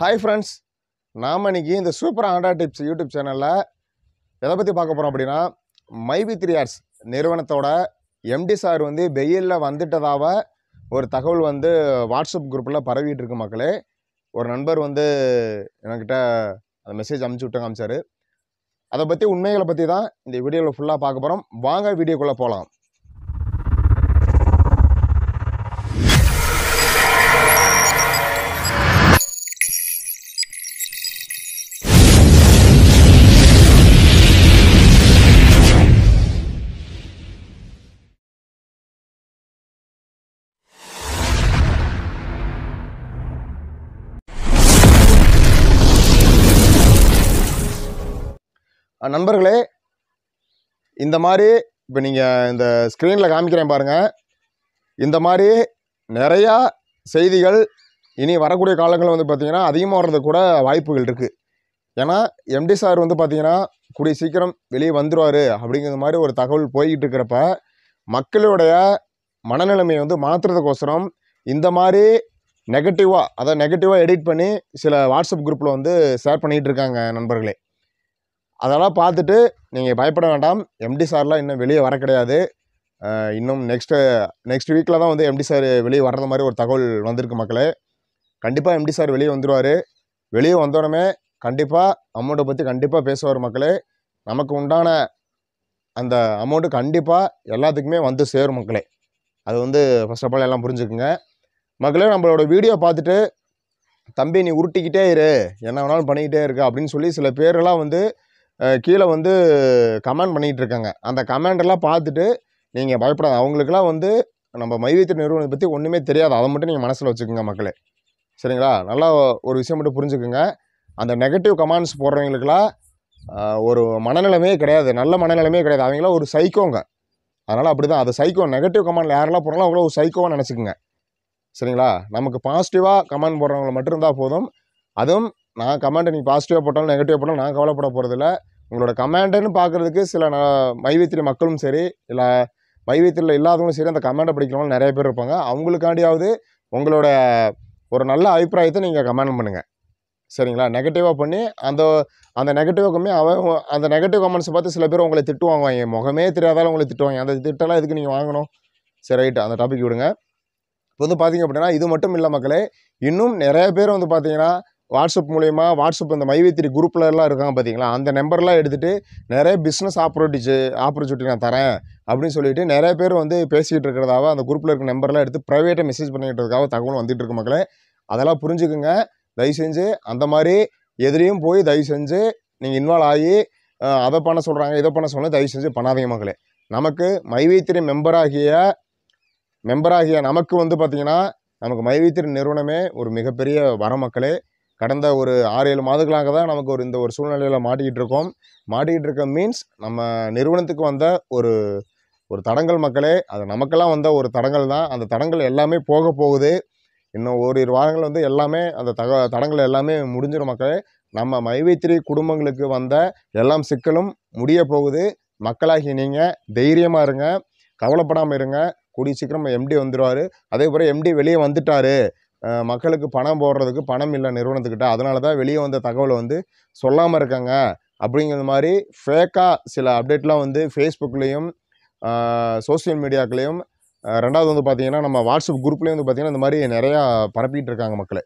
hi friends நாம் இன்றைக்கி இந்த சூப்பர் ஆண்டா டிப்ஸ் யூடியூப் சேனலில் எதை பற்றி பார்க்க போகிறோம் அப்படின்னா மைவி த்ரீ ஆர்ஸ் நிறுவனத்தோட எம்டி சார் வந்து வெயிலில் வந்துட்டதாக ஒரு தகவல் வந்து வாட்ஸ்அப் குரூப்பில் பரவிட்டு இருக்கு மக்களே ஒரு நண்பர் வந்து என்கிட்ட அந்த மெசேஜ் அமுச்சு விட்டாங்க அமைச்சார் அதை பற்றி உண்மைகளை பற்றி தான் இந்த வீடியோவில் ஃபுல்லாக பார்க்க போகிறோம் வாங்க வீடியோக்குள்ளே போகலாம் நண்பர்களே இந்த மாதிரி இப்போ நீங்கள் இந்த ஸ்க்ரீனில் காமிக்கிறேன் பாருங்கள் இந்த மாதிரி நிறையா செய்திகள் இனி வரக்கூடிய காலங்களில் வந்து பார்த்திங்கன்னா அதிகமாக வர்றது கூட வாய்ப்புகள் இருக்குது ஏன்னா எம்டி சார் வந்து பார்த்திங்கன்னா கூடிய சீக்கிரம் வெளியே வந்துடுவார் அப்படிங்கிற மாதிரி ஒரு தகவல் போய்கிட்டு இருக்கிறப்ப மக்களுடைய மனநிலைமையை வந்து மாற்றுறதுக்கோசரம் இந்த மாதிரி நெகட்டிவாக அதை நெகட்டிவாக எடிட் பண்ணி சில வாட்ஸ்அப் குரூப்பில் வந்து ஷேர் பண்ணிகிட்டு இருக்காங்க நண்பர்களே அதெல்லாம் பார்த்துட்டு நீங்கள் பயப்பட வேண்டாம் எம்டி சார்லாம் இன்னும் வெளியே வர கிடையாது இன்னும் நெக்ஸ்ட்டு நெக்ஸ்ட் வீக்கில் தான் வந்து எம்டி சார் வெளியே வர்றது மாதிரி ஒரு தகவல் வந்திருக்கு மக்களே கண்டிப்பாக எம்டி சார் வெளியே வந்துடுவார் வெளியே வந்தோடனே கண்டிப்பாக அமௌண்ட்டை பற்றி கண்டிப்பாக பேசுவார் மக்களே நமக்கு உண்டான அந்த அமௌண்ட்டு கண்டிப்பாக எல்லாத்துக்குமே வந்து சேரும் மக்களே அது வந்து ஃபஸ்ட் ஆஃப் ஆல் எல்லாம் புரிஞ்சுக்குங்க மக்களே நம்மளோட வீடியோ பார்த்துட்டு தம்பி நீ உருட்டிக்கிட்டே இரு என்ன வேணாலும் பண்ணிக்கிட்டே இருக்கு அப்படின்னு சொல்லி சில பேரெல்லாம் வந்து கீழே வந்து கமெண்ட் பண்ணிகிட்டு இருக்காங்க அந்த கமெண்டெல்லாம் பார்த்துட்டு நீங்கள் பயப்படாத அவங்களுக்கெல்லாம் வந்து நம்ம மைவீத்திர நிறுவனத்தை பற்றி ஒன்றுமே தெரியாது அதை மட்டும் நீங்கள் மனசில் வச்சுக்கோங்க மக்களே சரிங்களா நல்லா ஒரு விஷயம் மட்டும் புரிஞ்சுக்குங்க அந்த நெகட்டிவ் கமெண்ட்ஸ் போடுறவங்களுக்குலாம் ஒரு மனநிலைமையே கிடையாது நல்ல மனநிலமே கிடையாது அவங்களாம் ஒரு சைக்கோங்க அதனால் அப்படி தான் அது சைக்கோ நெகட்டிவ் கமெண்ட் யாரெல்லாம் போடுறாலும் அவங்கள ஒரு சைக்கோவாக நினச்சிக்கோங்க சரிங்களா நமக்கு பாசிட்டிவாக கமெண்ட் போடுறவங்களை மட்டும் இருந்தால் போதும் அதுவும் நான் கமாண்டை நீ பாசிட்டிவாக போட்டாலும் நெகட்டிவாக போட்டாலும் நான் கவலைப்பட போகிறதில்ல உங்களோட கமெண்ட்டுன்னு பார்க்குறதுக்கு சில ந மைவீத்திரி மக்களும் சரி இல்லை மைவீத்திரியில் இல்லாதவங்களும் சரி அந்த கமெண்ட்டை படிக்கிறவங்களும் நிறைய பேர் இருப்பாங்க அவங்களுக்காண்டியாவது உங்களோட ஒரு நல்ல அபிப்பிராயத்தை நீங்கள் கமெண்ட் பண்ணுங்கள் சரிங்களா நெகட்டிவாக பண்ணி அந்த அந்த நெகட்டிவாக கம்மி அவன் அந்த நெகட்டிவ் கமெண்ட்ஸை பார்த்து சில பேர் உங்களை திட்டு வாங்குவாங்க முகமே தெரியாதாலும் உங்களை திட்டுவாங்க அந்த திட்டெல்லாம் எதுக்கு நீங்கள் வாங்கணும் சரி ரைட்டு அந்த டாபிக் விடுங்க இப்போ வந்து பார்த்திங்க அப்படின்னா இது மட்டும் இல்லை மக்களே இன்னும் நிறைய பேர் வந்து பார்த்திங்கன்னா வாட்ஸ்அப் மூலிமா வாட்ஸ்அப் இந்த மைவேத்திரி குரூப்லலாம் இருக்காங்க பார்த்தீங்களா அந்த நம்பர்லாம் எடுத்துகிட்டு நிறைய பிஸ்னஸ் ஆப்பர்ச்சு ஆப்பர்ச்சுனிட்டி நான் தரேன் அப்படின்னு சொல்லிட்டு நிறைய பேர் வந்து பேசிக்கிட்டு இருக்கிறதாவ அந்த குரூப்பில் இருக்க நம்பர்லாம் எடுத்து ப்ரைவேட்டாக மெசேஜ் பண்ணிக்கிட்டதுக்காக தகவல் வந்துட்டு இருக்க மக்களே அதெல்லாம் புரிஞ்சுக்குங்க தயவு செஞ்சு அந்த மாதிரி எதிரையும் போய் தயவு செஞ்சு நீங்கள் இன்வால்வ் ஆகி அதை பண்ண சொல்கிறாங்க இதை பண்ண சொல்ல தயவு செஞ்சு பண்ணாதீங்க மக்களே நமக்கு மைவைத்திரி மெம்பராகிய மெம்பராகிய நமக்கு வந்து பார்த்திங்கன்னா நமக்கு மைவைத்திரி நிறுவனமே ஒரு மிகப்பெரிய வர மக்களே கடந்த ஒரு ஆறு ஏழு மாதங்களாக தான் நமக்கு ஒரு இந்த ஒரு சூழ்நிலையில் மாட்டிக்கிட்டு இருக்கோம் மாட்டிக்கிட்டு இருக்க மீன்ஸ் நம்ம நிறுவனத்துக்கு வந்த ஒரு ஒரு தடங்கள் மக்களே அது நமக்கெல்லாம் வந்த ஒரு தடங்கள் தான் அந்த தடங்கள் எல்லாமே போக போகுது இன்னும் ஓரிரு வாரங்கள் வந்து எல்லாமே அந்த தக தடங்கள் எல்லாமே முடிஞ்சிடும் மக்களே நம்ம மைவைத்திரி குடும்பங்களுக்கு வந்த எல்லாம் சிக்கலும் முடிய போகுது மக்களாகி நீங்கள் தைரியமாக இருங்க கவலைப்படாமல் இருங்க கூடிய சீக்கிரம் எம்டி வந்துடுவார் அதே போல் எம்டி வெளியே வந்துட்டார் மக்களுக்கு பணம் போடுறதுக்கு பணம் இல்லை நிறுவனத்துக்கிட்ட அதனால தான் வெளியே வந்த தகவலை வந்து சொல்லாமல் இருக்காங்க அப்படிங்கிற மாதிரி ஃபேக்காக சில அப்டேட்லாம் வந்து ஃபேஸ்புக்லேயும் சோசியல் மீடியாக்குலேயும் ரெண்டாவது வந்து பார்த்திங்கன்னா நம்ம வாட்ஸ்அப் குரூப்லேயும் வந்து பார்த்திங்கன்னா இந்த மாதிரி நிறையா பரப்பிக்கிட்டு இருக்காங்க மக்களை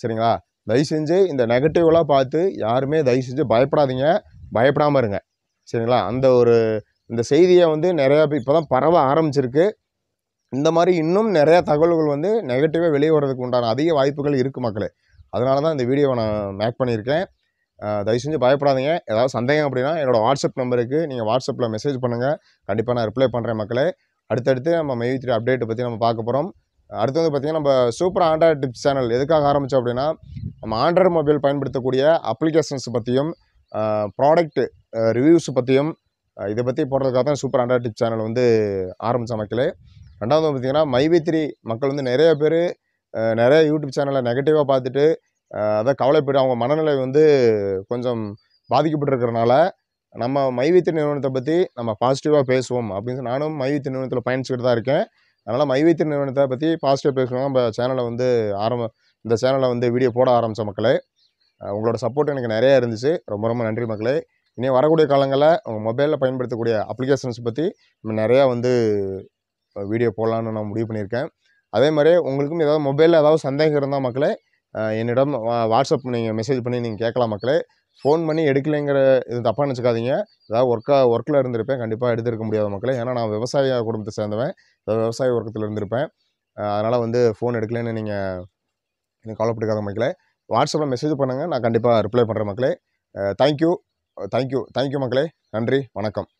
சரிங்களா தயவு செஞ்சு இந்த நெகட்டிவெலாம் பார்த்து யாருமே தயவு செஞ்சு பயப்படாதீங்க பயப்படாமல் இருங்க சரிங்களா அந்த ஒரு இந்த செய்தியை வந்து நிறையா இப்போ தான் பரவ ஆரம்பிச்சிருக்கு இந்த மாதிரி இன்னும் நிறையா தகவல்கள் வந்து நெகட்டிவாக வெளியே வர்றதுக்கு உண்டான அதிக வாய்ப்புகள் இருக்குது மக்களே அதனால தான் இந்த வீடியோவை நான் மேக் பண்ணியிருக்கேன் தயவு செஞ்சு பயப்படாதீங்க ஏதாவது சந்தேகம் அப்படின்னா என்னோடய வாட்ஸ்அப் நம்பருக்கு நீங்கள் வாட்ஸ்அப்பில் மெசேஜ் பண்ணுங்கள் கண்டிப்பாக நான் ரிப்ளை பண்ணுறேன் மக்களே அடுத்தடுத்து நம்ம மெய் த்ரீ அப்டேட்டை பற்றி நம்ம பார்க்க போகிறோம் அடுத்து வந்து பார்த்திங்கன்னா நம்ம சூப்பர் ஆண்ட்ராய்ட் டிப்ஸ் சேனல் எதுக்காக ஆரம்பித்தோம் அப்படின்னா நம்ம ஆண்ட்ராய்டு மொபைல் பயன்படுத்தக்கூடிய அப்ளிகேஷன்ஸ் பற்றியும் ப்ராடக்ட் ரிவ்யூஸ் பற்றியும் இதை பற்றி போடுறதுக்காக தான் சூப்பர் ஆண்ட்ராய்டு டிப் சேனல் வந்து ஆரம்பித்த மக்களே ரெண்டாவது பார்த்திங்கன்னா மைவித்ரி மக்கள் வந்து நிறைய பேர் நிறைய யூடியூப் சேனலை நெகட்டிவாக பார்த்துட்டு அதை கவலைப்பட்டு அவங்க மனநிலை வந்து கொஞ்சம் பாதிக்கப்பட்டிருக்கிறனால நம்ம மைவித்திரி நிறுவனத்தை பற்றி நம்ம பாசிட்டிவாக பேசுவோம் அப்படின்னு சொல்லி நானும் மைவித்திரி நிறுவனத்தில் பயணிச்சுக்கிட்டு தான் இருக்கேன் அதனால் மைவித்திரி நிறுவனத்தை பற்றி பாசிட்டிவாக பேசுவோம் நம்ம சேனலை வந்து ஆரம்ப இந்த சேனலை வந்து வீடியோ போட ஆரம்பித்த மக்களே உங்களோட சப்போர்ட் எனக்கு நிறையா இருந்துச்சு ரொம்ப ரொம்ப நன்றி மக்களே இனி வரக்கூடிய காலங்களில் உங்கள் மொபைலில் பயன்படுத்தக்கூடிய அப்ளிகேஷன்ஸ் பற்றி நம்ம நிறையா வந்து வீடியோ போடலான்னு நான் முடிவு பண்ணியிருக்கேன் அதே மாதிரி உங்களுக்கும் ஏதாவது மொபைலில் ஏதாவது சந்தேகம் இருந்தால் மக்களே என்னிடம் வாட்ஸ்அப் நீங்கள் மெசேஜ் பண்ணி நீங்கள் கேட்கலாம் மக்களே ஃபோன் பண்ணி எடுக்கலைங்கிற இது தப்பாக நினச்சிக்காதீங்க ஏதாவது ஒர்க்காக ஒர்க்கில் இருந்திருப்பேன் கண்டிப்பாக எடுத்திருக்க முடியாத மக்களே ஏன்னா நான் விவசாய குடும்பத்தை சேர்ந்தவன் விவசாய ஒர்க்கத்தில் இருந்திருப்பேன் அதனால் வந்து ஃபோன் எடுக்கலைன்னு நீங்கள் நீங்கள் கவலைப்பட்டுக்காத மக்களே வாட்ஸ்அப்பில் மெசேஜ் பண்ணுங்கள் நான் கண்டிப்பாக ரிப்ளை பண்ணுறேன் மக்களே தேங்க்யூ தேங்க்யூ தேங்க்யூ மக்களே நன்றி வணக்கம்